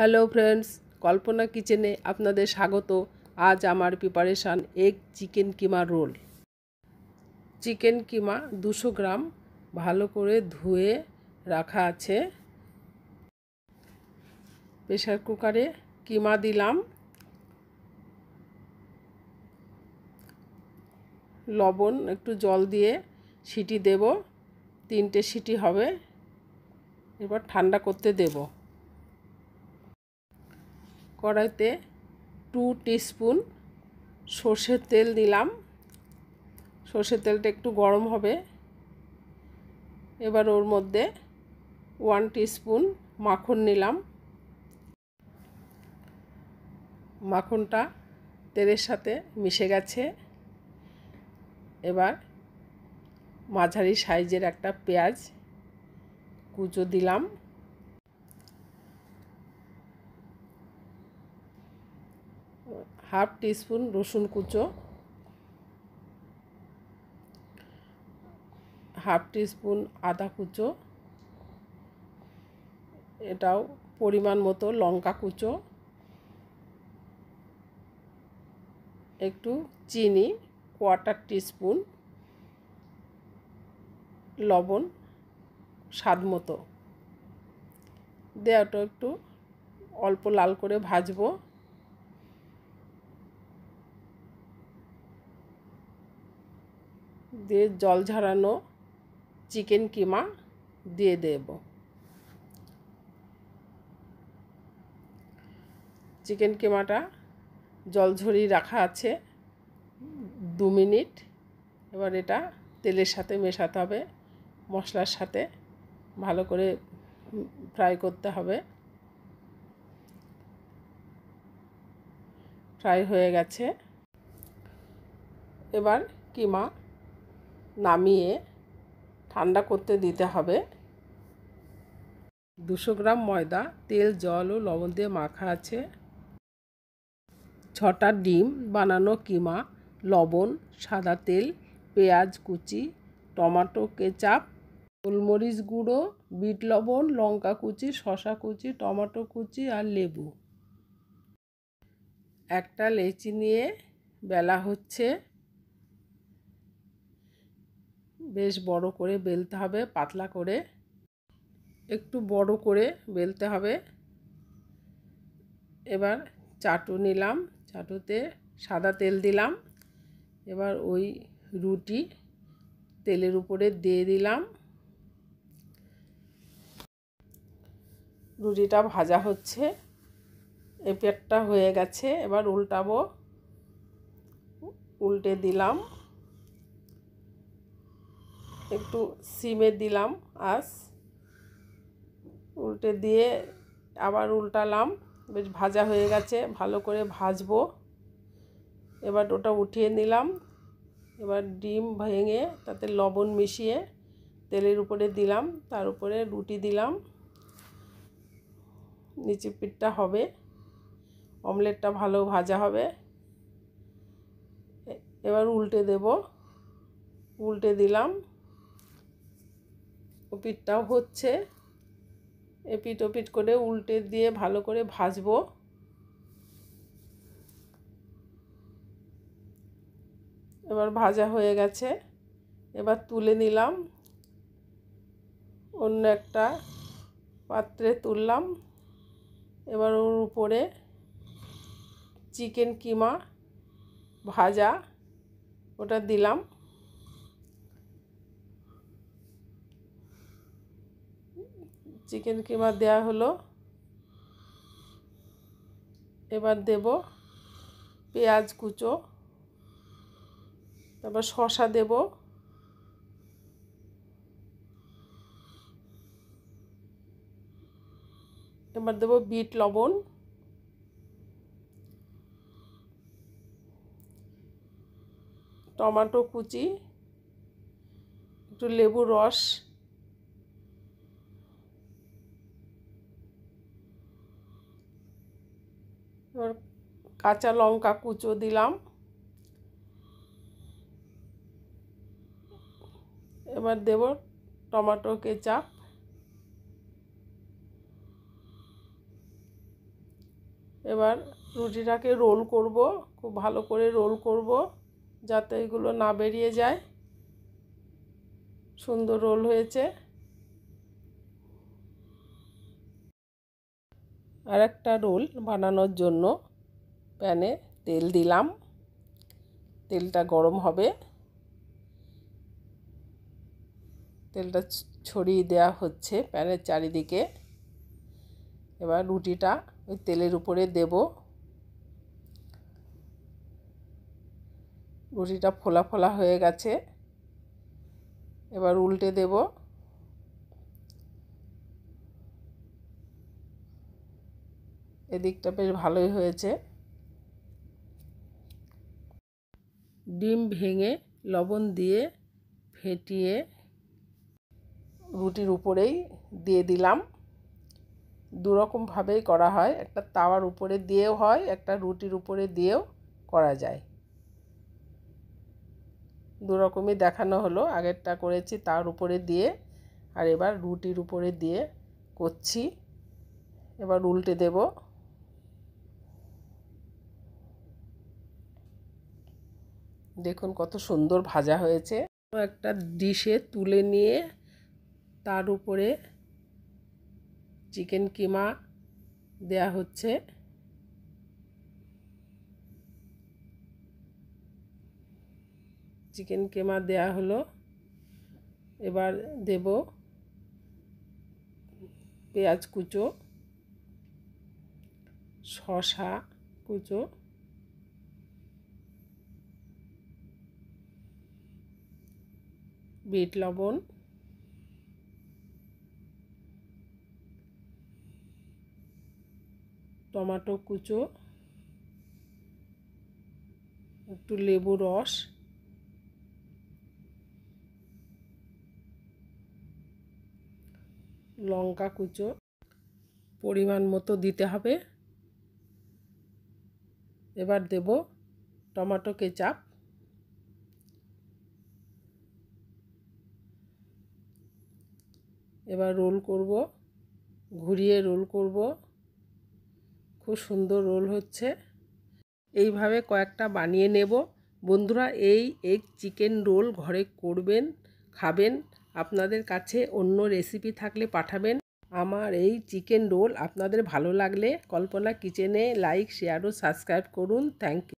hello friends কল্পনা কিচেনে আপনাদের স্বাগত আজ আমার preparation egg chicken keema roll chicken keema দুশো গ্রাম ভালো করে ধুয়ে রাখা আছে প্রেশার কুকারে কিমা দিলাম লবণ একটু জল দিয়ে সিটি দেব তিনটে সিটি হবে এবার ঠান্ডা করতে দেবো কড়াইতে টু টিস্পুন সর্ষের তেল দিলাম সর্ষের তেলটা একটু গরম হবে এবার ওর মধ্যে ওয়ান টিস্পুন মাখন নিলাম মাখনটা তেলের সাথে মিশে গেছে এবার মাঝারি সাইজের একটা পেঁয়াজ কুচো দিলাম হাফ টিস্পুন রসুন কুচো হাফ টিস্পুন আদা কুচো এটাও পরিমাণ মতো লঙ্কা কুচো একটু চিনি কোয়াটার টিস্পুন লবণ স্বাদ মতো দেওয়াটা একটু অল্প লাল করে ভাজবো দিয়ে জল ঝরানো চিকেন কিমা দিয়ে দেব চিকেন কিমাটা জল ঝরিয়ে রাখা আছে দু মিনিট এবার এটা তেলের সাথে মেশাতে হবে মশলার সাথে ভালো করে ফ্রাই করতে হবে ফ্রাই হয়ে গেছে এবার কিমা নামিয়ে ঠান্ডা করতে দিতে হবে দুশো গ্রাম ময়দা তেল জল ও লবণ দিয়ে মাখা আছে ছটা ডিম বানানো কিমা লবণ সাদা তেল পেঁয়াজ কুচি টমাটো কেচাপ গোলমরিচ গুঁড়ো বিট লবণ লঙ্কা কুচি শশা কুচি টমাটো কুচি আর লেবু একটা লেচি নিয়ে বেলা হচ্ছে বেশ বড় করে বেলতে হবে পাতলা করে একটু বড় করে বেলতে হবে এবার চাটু নিলাম চাটুতে সাদা তেল দিলাম এবার ওই রুটি তেলের উপরে দিয়ে দিলাম রুটিটা ভাজা হচ্ছে এ হয়ে গেছে এবার উল্টাবো উল্টে দিলাম একটু সিমে দিলাম আস উল্টে দিয়ে আবার উল্টালাম বেশ ভাজা হয়ে গেছে ভালো করে ভাজবো এবার ওটা উঠিয়ে নিলাম এবার ডিম ভেঙে তাতে লবণ মিশিয়ে তেলের উপরে দিলাম তার উপরে রুটি দিলাম নিচে পিঠটা হবে অমলেটটা ভালো ভাজা হবে এবার উল্টে দেব উল্টে দিলাম ওপিটটাও হচ্ছে এপিট ওপিট করে উল্টে দিয়ে ভালো করে ভাজবো এবার ভাজা হয়ে গেছে এবার তুলে নিলাম অন্য একটা পাত্রে তুললাম এবার ওর উপরে চিকেন কিমা ভাজা ওটা দিলাম চিকেন কিমা দেয়া হলো এবার দেব পেঁয়াজ কুচো তারপর শশা দেব এবার দেব বিট লবণ টমেটো কুচি একটু লেবু রস কাঁচা লঙ্কা কুচো দিলাম এবার দেব টমেটো কেচাপ এবার রুটিটাকে রোল করব খুব ভালো করে রোল করব যাতে এগুলো না বেরিয়ে যায় সুন্দর রোল হয়েছে আর একটা রোল বানানোর জন্য প্যানে তেল দিলাম তেলটা গরম হবে তেলটা ছড়িয়ে দেওয়া হচ্ছে প্যানের চারিদিকে এবার রুটিটা ওই তেলের উপরে দেব রুটিটা ফোলা ফোলা হয়ে গেছে এবার উল্টে দেব এদিকটা বেশ ভালোই হয়েছে ডিম ভেঙে লবণ দিয়ে ফেটিয়ে রুটির উপরেই দিয়ে দিলাম দুরকমভাবেই করা হয় একটা তাওয়ার উপরে দিয়েও হয় একটা রুটির উপরে দিয়েও করা যায় দুরকমই দেখানো হলো আগেরটা করেছি তার উপরে দিয়ে আর এবার রুটির উপরে দিয়ে করছি এবার উল্টে দেবো দেখুন কত সুন্দর ভাজা হয়েছে একটা ডিশে তুলে নিয়ে তার উপরে চিকেন কিমা দেয়া হচ্ছে চিকেন কিমা দেয়া হলো এবার দেব পেঁয়াজ কুচো শশা কুচো বিট লবণ টমাটো কুচো একটু লেবু রস লঙ্কা কুচো পরিমাণ মতো দিতে হবে এবার দেব টমেটো কেচাপ এবার রোল করব ঘুরিয়ে রোল করব খুব সুন্দর রোল হচ্ছে এইভাবে কয়েকটা বানিয়ে নেব বন্ধুরা এই এগ চিকেন রোল ঘরে করবেন খাবেন আপনাদের কাছে অন্য রেসিপি থাকলে পাঠাবেন আমার এই চিকেন রোল আপনাদের ভালো লাগলে কল্পনা কিচেনে লাইক শেয়ার ও সাবস্ক্রাইব করুন থ্যাংক ইউ